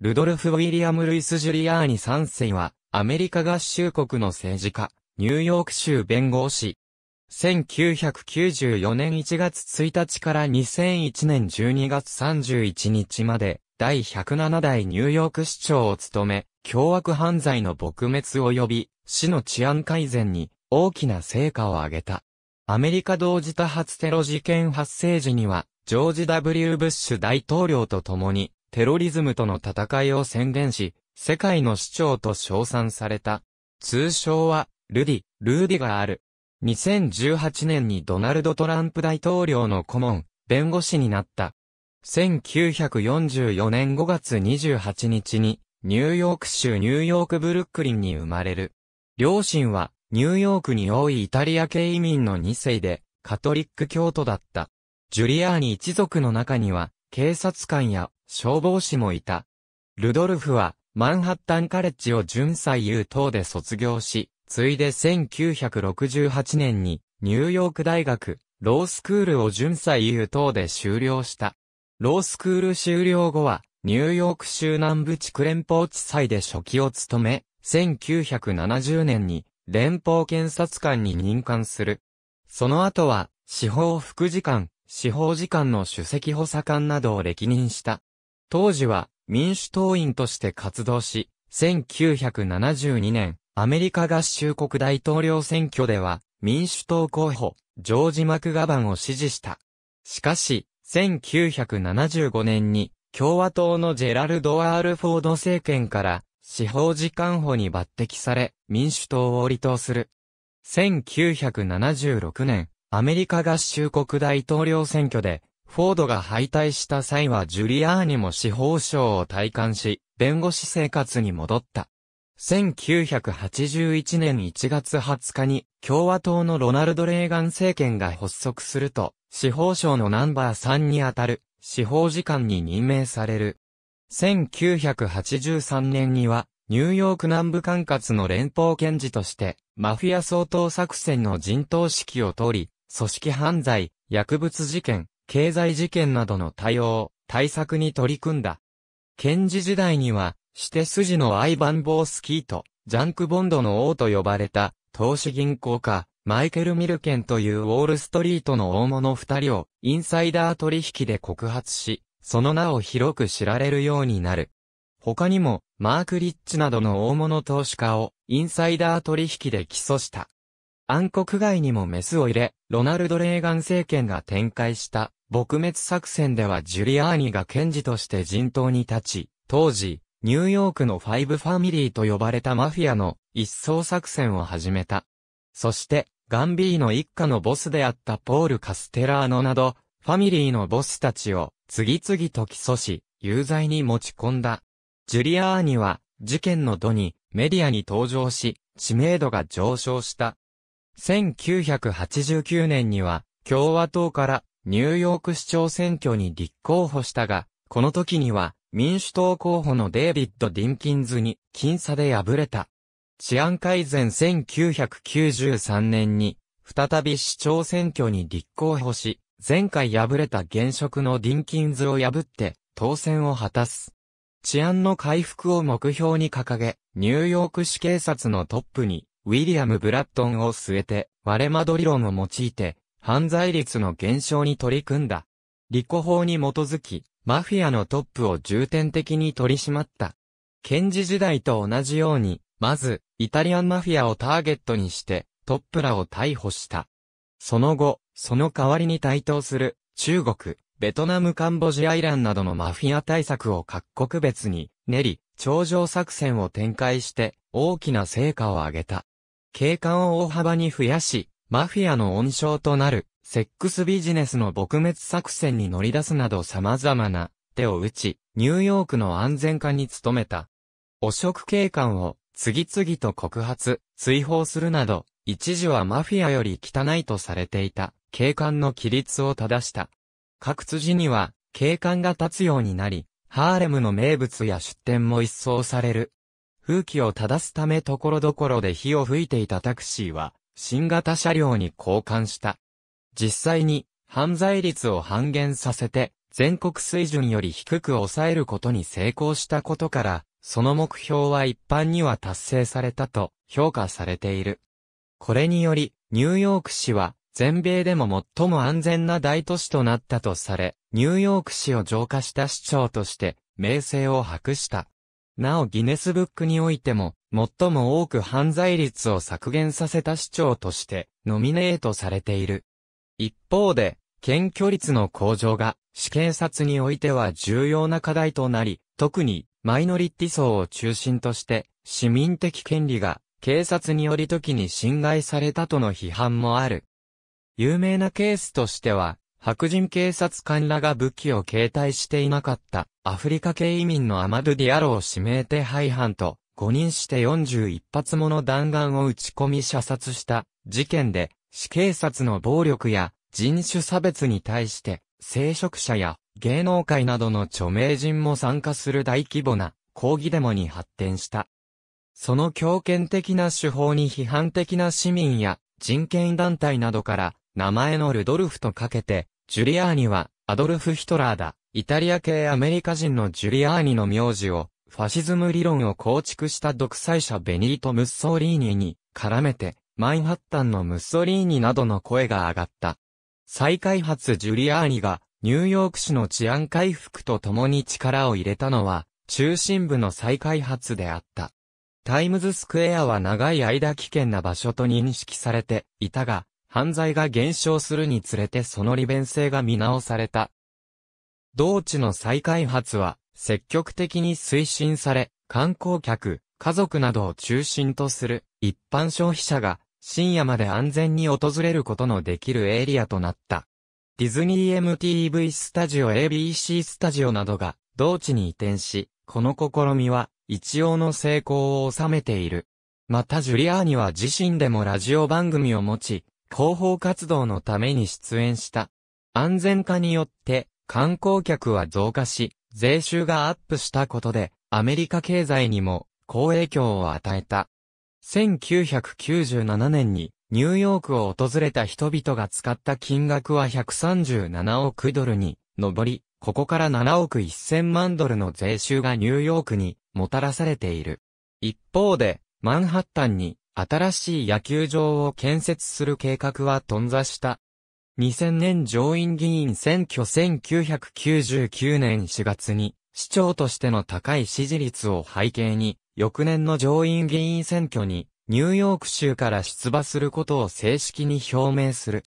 ルドルフ・ウィリアム・ルイス・ジュリアーニ3世は、アメリカ合衆国の政治家、ニューヨーク州弁護士。1994年1月1日から2001年12月31日まで、第107代ニューヨーク市長を務め、凶悪犯罪の撲滅及び、市の治安改善に大きな成果を上げた。アメリカ同時多発テロ事件発生時には、ジョージ・ W・ ブッシュ大統領と共に、テロリズムとの戦いを宣言し、世界の市長と称賛された。通称は、ルディ、ルーディがある。2018年にドナルド・トランプ大統領の顧問、弁護士になった。1944年5月28日に、ニューヨーク州ニューヨークブルックリンに生まれる。両親は、ニューヨークに多いイタリア系移民の2世で、カトリック教徒だった。ジュリアーニ一族の中には、警察官や消防士もいた。ルドルフは、マンハッタンカレッジを純歳優等で卒業し、ついで1968年に、ニューヨーク大学、ロースクールを純歳優等で修了した。ロースクール修了後は、ニューヨーク州南部地区連邦地裁で初期を務め、1970年に連邦検察官に任官する。その後は、司法副次官、司法次官の首席補佐官などを歴任した。当時は民主党員として活動し、1972年、アメリカ合衆国大統領選挙では、民主党候補、ジョージ・マクガバンを支持した。しかし、1975年に、共和党のジェラルド・アール・フォード政権から、司法次官補に抜擢され、民主党を離党する。1976年、アメリカ合衆国大統領選挙で、フォードが敗退した際はジュリアーニも司法省を退官し、弁護士生活に戻った。1981年1月20日に共和党のロナルド・レーガン政権が発足すると、司法省のナンバー3にあたる司法次官に任命される。1983年には、ニューヨーク南部管轄の連邦検事として、マフィア総統作戦の陣頭指揮を取り、組織犯罪、薬物事件、経済事件などの対応、対策に取り組んだ。検事時代には、して筋のアイバン・ボースキーと、ジャンク・ボンドの王と呼ばれた、投資銀行家、マイケル・ミルケンというウォールストリートの大物二人を、インサイダー取引で告発し、その名を広く知られるようになる。他にも、マーク・リッチなどの大物投資家を、インサイダー取引で起訴した。暗黒街にもメスを入れ、ロナルド・レーガン政権が展開した、撲滅作戦ではジュリアーニが検事として陣頭に立ち、当時、ニューヨークのファイブファミリーと呼ばれたマフィアの一掃作戦を始めた。そして、ガンビーの一家のボスであったポール・カステラーノなど、ファミリーのボスたちを次々と起訴し、有罪に持ち込んだ。ジュリアーニは、事件の度にメディアに登場し、知名度が上昇した。1989年には、共和党からニューヨーク市長選挙に立候補したが、この時には民主党候補のデイビッド・ディンキンズに僅差で敗れた。治安改善1993年に再び市長選挙に立候補し、前回敗れた現職のディンキンズを破って当選を果たす。治安の回復を目標に掲げ、ニューヨーク市警察のトップにウィリアム・ブラッドンを据えて割れ間理論を用いて犯罪率の減少に取り組んだ。利己法に基づき、マフィアのトップを重点的に取り締まった。検事時代と同じように、まず、イタリアンマフィアをターゲットにして、トップらを逮捕した。その後、その代わりに対等する、中国、ベトナムカンボジアイランなどのマフィア対策を各国別に練り、頂上作戦を展開して、大きな成果を上げた。警官を大幅に増やし、マフィアの温床となる、セックスビジネスの撲滅作戦に乗り出すなど様々な手を打ち、ニューヨークの安全化に努めた。汚職警官を次々と告発、追放するなど、一時はマフィアより汚いとされていた警官の規律を正した。各辻には警官が立つようになり、ハーレムの名物や出店も一掃される。風紀を正すためところどころで火を吹いていたタクシーは、新型車両に交換した。実際に、犯罪率を半減させて、全国水準より低く抑えることに成功したことから、その目標は一般には達成されたと評価されている。これにより、ニューヨーク市は全米でも最も安全な大都市となったとされ、ニューヨーク市を浄化した市長として名声を博した。なおギネスブックにおいても、最も多く犯罪率を削減させた市長として、ノミネートされている。一方で、検挙率の向上が、死警察においては重要な課題となり、特に、マイノリティ層を中心として、市民的権利が、警察により時に侵害されたとの批判もある。有名なケースとしては、白人警察官らが武器を携帯していなかった、アフリカ系移民のアマドゥディアロを指名手配犯と、誤認して41発もの弾丸を撃ち込み射殺した事件で、死警察の暴力や人種差別に対して、聖職者や芸能界などの著名人も参加する大規模な抗議デモに発展した。その強権的な手法に批判的な市民や人権団体などから名前のルドルフとかけて、ジュリアーニは、アドルフ・ヒトラーだ。イタリア系アメリカ人のジュリアーニの名字を、ファシズム理論を構築した独裁者ベニート・ムッソーリーニに、絡めて、マンハッタンのムッソリーニなどの声が上がった。再開発ジュリアーニが、ニューヨーク市の治安回復とともに力を入れたのは、中心部の再開発であった。タイムズスクエアは長い間危険な場所と認識されていたが、犯罪が減少するにつれてその利便性が見直された。同地の再開発は、積極的に推進され、観光客、家族などを中心とする一般消費者が深夜まで安全に訪れることのできるエリアとなった。ディズニー MTV スタジオ ABC スタジオなどが同地に移転し、この試みは一応の成功を収めている。またジュリアーニは自身でもラジオ番組を持ち、広報活動のために出演した。安全化によって、観光客は増加し、税収がアップしたことで、アメリカ経済にも、好影響を与えた。1997年に、ニューヨークを訪れた人々が使った金額は137億ドルに上り、ここから7億1000万ドルの税収がニューヨークにもたらされている。一方で、マンハッタンに新しい野球場を建設する計画は頓挫した。2000年上院議員選挙1999年4月に、市長としての高い支持率を背景に、翌年の上院議員選挙に、ニューヨーク州から出馬することを正式に表明する。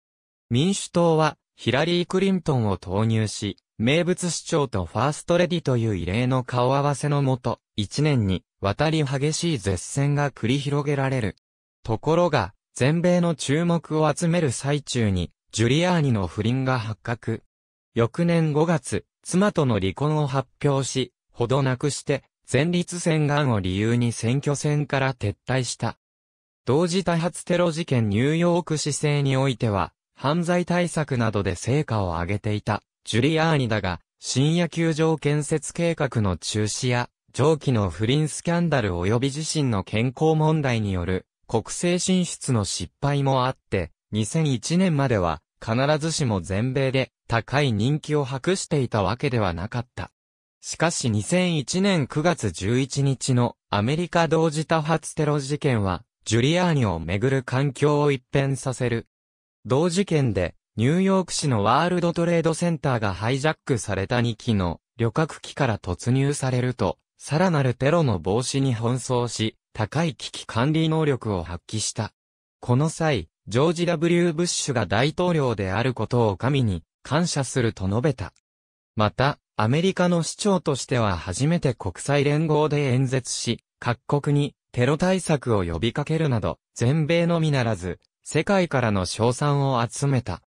民主党は、ヒラリー・クリントンを投入し、名物市長とファーストレディという異例の顔合わせのもと、1年に、渡り激しい絶戦が繰り広げられる。ところが、全米の注目を集める最中に、ジュリアーニの不倫が発覚。翌年5月、妻との離婚を発表し、ほどなくして、前立腺癌を理由に選挙戦から撤退した。同時多発テロ事件ニューヨーク市政においては、犯罪対策などで成果を上げていた、ジュリアーニだが、新野球場建設計画の中止や、上記の不倫スキャンダル及び自身の健康問題による国政進出の失敗もあって、2001年までは必ずしも全米で高い人気を博していたわけではなかった。しかし2001年9月11日のアメリカ同時多発テロ事件は、ジュリアーニをめぐる環境を一変させる。同事件で、ニューヨーク市のワールドトレードセンターがハイジャックされた2機の旅客機から突入されると、さらなるテロの防止に奔走し、高い危機管理能力を発揮した。この際、ジョージ・ W・ ブッシュが大統領であることを神に感謝すると述べた。また、アメリカの市長としては初めて国際連合で演説し、各国にテロ対策を呼びかけるなど、全米のみならず、世界からの賞賛を集めた。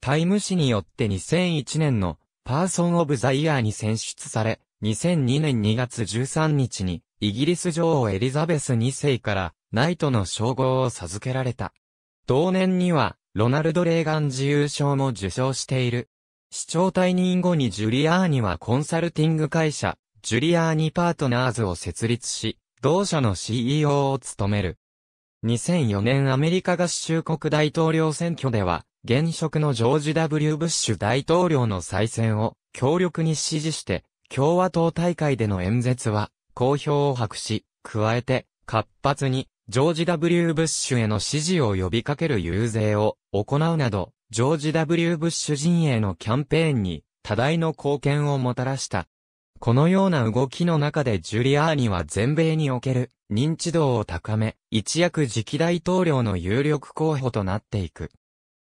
タイム誌によって2001年のパーソン・オブ・ザ・イヤーに選出され、2002年2月13日にイギリス女王エリザベス2世からナイトの称号を授けられた。同年には、ロナルド・レーガン自由賞も受賞している。市長退任後にジュリアーニはコンサルティング会社、ジュリアーニパートナーズを設立し、同社の CEO を務める。2004年アメリカ合衆国大統領選挙では、現職のジョージ・ W・ ブッシュ大統領の再選を強力に支持して、共和党大会での演説は、好評を博し、加えて、活発に、ジョージ・ W・ ブッシュへの支持を呼びかける遊説を行うなど、ジョージ・ W・ ブッシュ陣営のキャンペーンに多大の貢献をもたらした。このような動きの中でジュリアーニは全米における認知度を高め、一躍次期大統領の有力候補となっていく。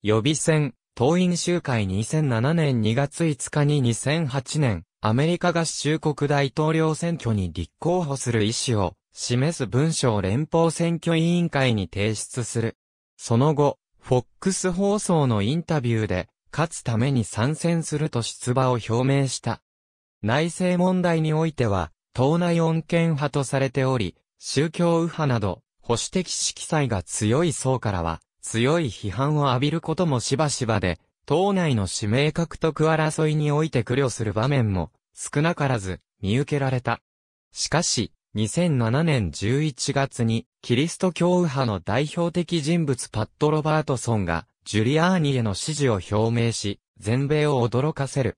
予備選、党員集会2007年2月5日に2008年アメリカ合衆国大統領選挙に立候補する意思を示す文書を連邦選挙委員会に提出する。その後、FOX 放送のインタビューで、勝つために参戦すると出馬を表明した。内政問題においては、党内穏健派とされており、宗教右派など、保守的色彩が強い層からは、強い批判を浴びることもしばしばで、党内の指名獲得争いにおいて苦慮する場面も少なからず見受けられた。しかし、2007年11月にキリスト教右派の代表的人物パット・ロバートソンがジュリアーニへの支持を表明し、全米を驚かせる。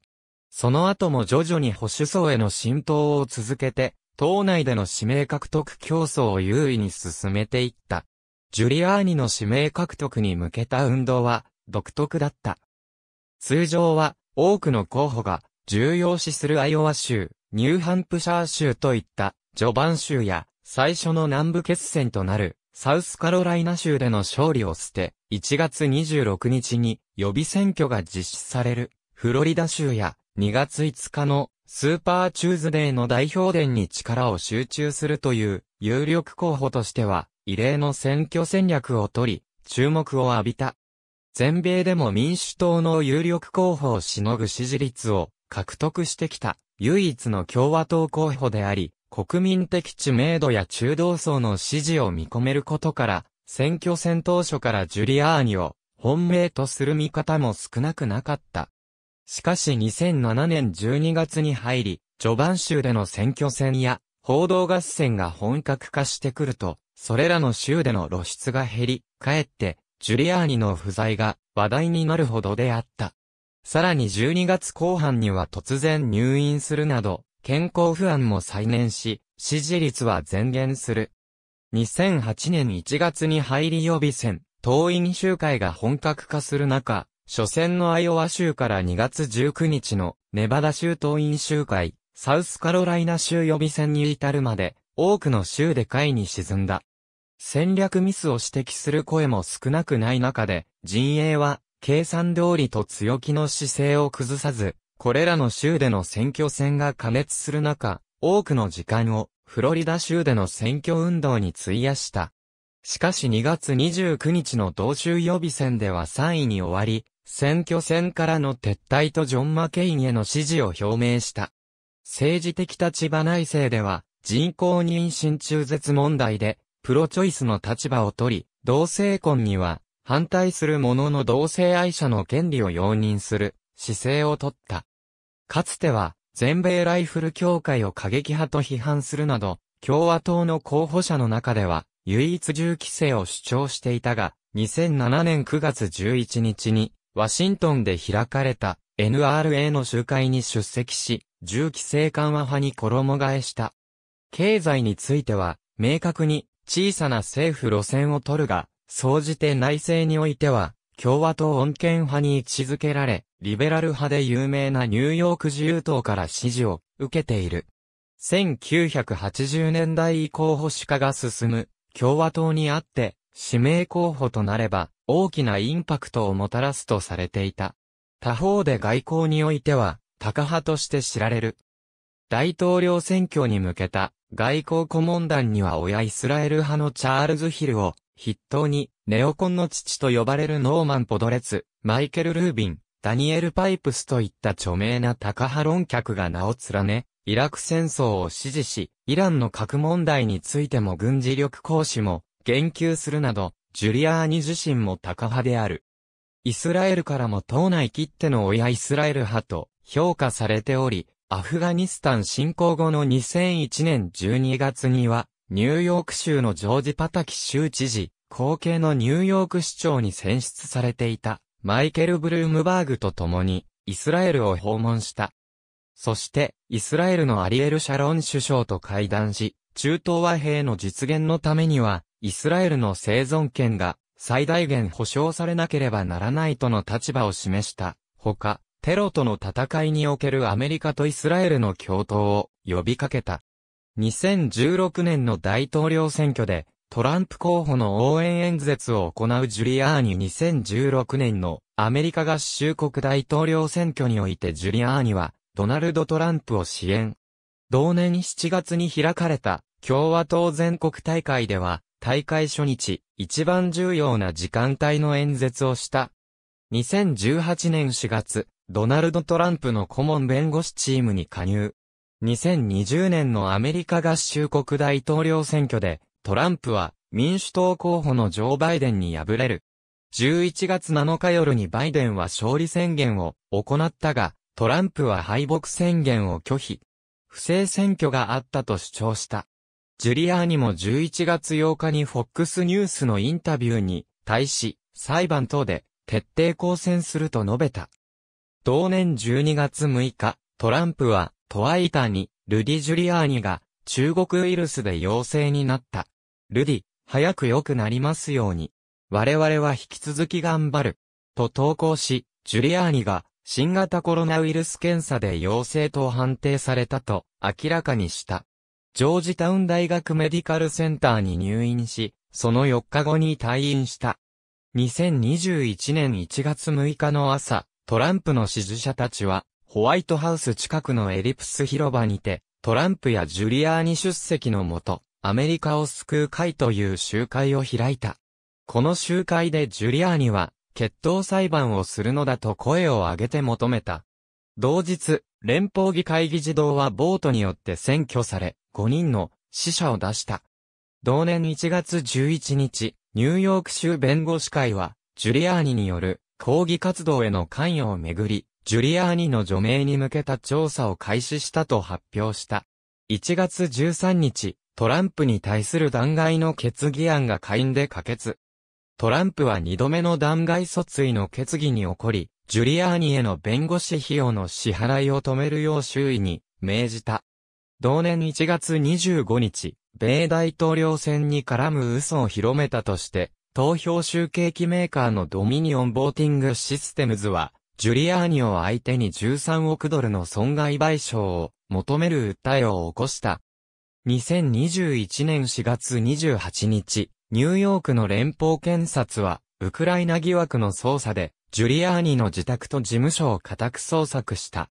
その後も徐々に保守層への浸透を続けて、党内での指名獲得競争を優位に進めていった。ジュリアーニの指名獲得に向けた運動は独特だった。通常は、多くの候補が、重要視するアイオワ州、ニューハンプシャー州といった、序盤州や、最初の南部決戦となる、サウスカロライナ州での勝利を捨て、1月26日に予備選挙が実施される、フロリダ州や2月5日のスーパーチューズデーの代表伝に力を集中するという有力候補としては、異例の選挙戦略を取り、注目を浴びた。全米でも民主党の有力候補をしのぐ支持率を獲得してきた唯一の共和党候補であり、国民的知名度や中道層の支持を見込めることから、選挙戦当初からジュリアーニを本命とする見方も少なくなかった。しかし2007年12月に入り、序盤州での選挙戦や報道合戦が本格化してくると、それらの州での露出が減り、かえってジュリアーニの不在が話題になるほどであった。さらに12月後半には突然入院するなど、健康不安も再燃し、支持率は前減する。2008年1月に入り予備選、党員集会が本格化する中、初戦のアイオワ州から2月19日のネバダ州党員集会、サウスカロライナ州予備選に至るまで、多くの州で会に沈んだ。戦略ミスを指摘する声も少なくない中で、陣営は、計算通りと強気の姿勢を崩さず、これらの州での選挙戦が加熱する中、多くの時間を、フロリダ州での選挙運動に費やした。しかし2月29日の同州予備選では3位に終わり、選挙戦からの撤退とジョン・マケインへの支持を表明した。政治的立場内政では、人工妊娠中絶問題でプロチョイスの立場を取り、同性婚には、反対する者の同性愛者の権利を容認する姿勢を取った。かつては、全米ライフル協会を過激派と批判するなど、共和党の候補者の中では、唯一銃規制を主張していたが、2007年9月11日に、ワシントンで開かれた NRA の集会に出席し、銃規制緩和派に衣替えした。経済については、明確に小さな政府路線を取るが、総じて内政においては、共和党穏健派に位置づけられ、リベラル派で有名なニューヨーク自由党から支持を受けている。1980年代以降保守化が進む共和党にあって指名候補となれば大きなインパクトをもたらすとされていた。他方で外交においてはタカ派として知られる。大統領選挙に向けた外交顧問団には親イスラエル派のチャールズ・ヒルを筆頭にネオコンの父と呼ばれるノーマン・ポドレツ、マイケル・ルービン、ダニエル・パイプスといった著名なタカ派論客が名を連ね、イラク戦争を支持し、イランの核問題についても軍事力行使も言及するなど、ジュリアーニ自身もタカ派である。イスラエルからも党内切っての親イスラエル派と評価されており、アフガニスタン侵攻後の2001年12月には、ニューヨーク州のジョージ・パタキ州知事、後継のニューヨーク市長に選出されていた、マイケル・ブルームバーグと共に、イスラエルを訪問した。そして、イスラエルのアリエル・シャロン首相と会談し、中東和平の実現のためには、イスラエルの生存権が最大限保障されなければならないとの立場を示した。ほか、テロとの戦いにおけるアメリカとイスラエルの共闘を呼びかけた。2016年の大統領選挙で、トランプ候補の応援演説を行うジュリアーニ2016年のアメリカ合衆国大統領選挙においてジュリアーニはドナルド・トランプを支援。同年7月に開かれた共和党全国大会では大会初日一番重要な時間帯の演説をした。2018年4月、ドナルド・トランプの顧問弁護士チームに加入。2020年のアメリカ合衆国大統領選挙で、トランプは民主党候補のジョー・バイデンに敗れる。11月7日夜にバイデンは勝利宣言を行ったが、トランプは敗北宣言を拒否。不正選挙があったと主張した。ジュリアーニも11月8日に FOX ニュースのインタビューに対し、裁判等で徹底抗戦すると述べた。同年12月6日、トランプは、トワイタに、ルディ・ジュリアーニが、中国ウイルスで陽性になった。ルディ、早く良くなりますように。我々は引き続き頑張る。と投稿し、ジュリアーニが、新型コロナウイルス検査で陽性と判定されたと明らかにした。ジョージタウン大学メディカルセンターに入院し、その4日後に退院した。2021年1月6日の朝、トランプの支持者たちは、ホワイトハウス近くのエリプス広場にて、トランプやジュリアーニ出席のもと、アメリカを救う会という集会を開いた。この集会でジュリアーニは、決闘裁判をするのだと声を上げて求めた。同日、連邦議会議事堂はボートによって占拠され、5人の死者を出した。同年1月11日、ニューヨーク州弁護士会は、ジュリアーニによる抗議活動への関与をめぐり、ジュリアーニの除名に向けた調査を開始したと発表した。1月13日、トランプに対する弾劾の決議案が下院で可決。トランプは2度目の弾劾訴追の決議に起こり、ジュリアーニへの弁護士費用の支払いを止めるよう周囲に命じた。同年1月25日、米大統領選に絡む嘘を広めたとして、投票集計機メーカーのドミニオンボーティングシステムズは、ジュリアーニを相手に13億ドルの損害賠償を求める訴えを起こした。2021年4月28日、ニューヨークの連邦検察は、ウクライナ疑惑の捜査で、ジュリアーニの自宅と事務所を家宅捜索した。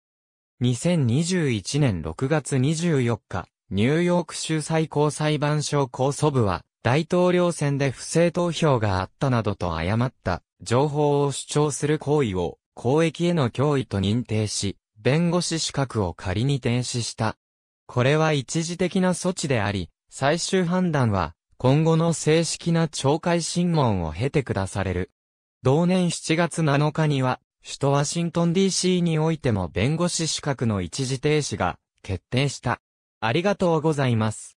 2021年6月24日、ニューヨーク州最高裁判所控訴部は、大統領選で不正投票があったなどと誤った情報を主張する行為を公益への脅威と認定し、弁護士資格を仮に停止した。これは一時的な措置であり、最終判断は今後の正式な懲戒審問を経て下される。同年7月7日には、首都ワシントン DC においても弁護士資格の一時停止が決定した。ありがとうございます。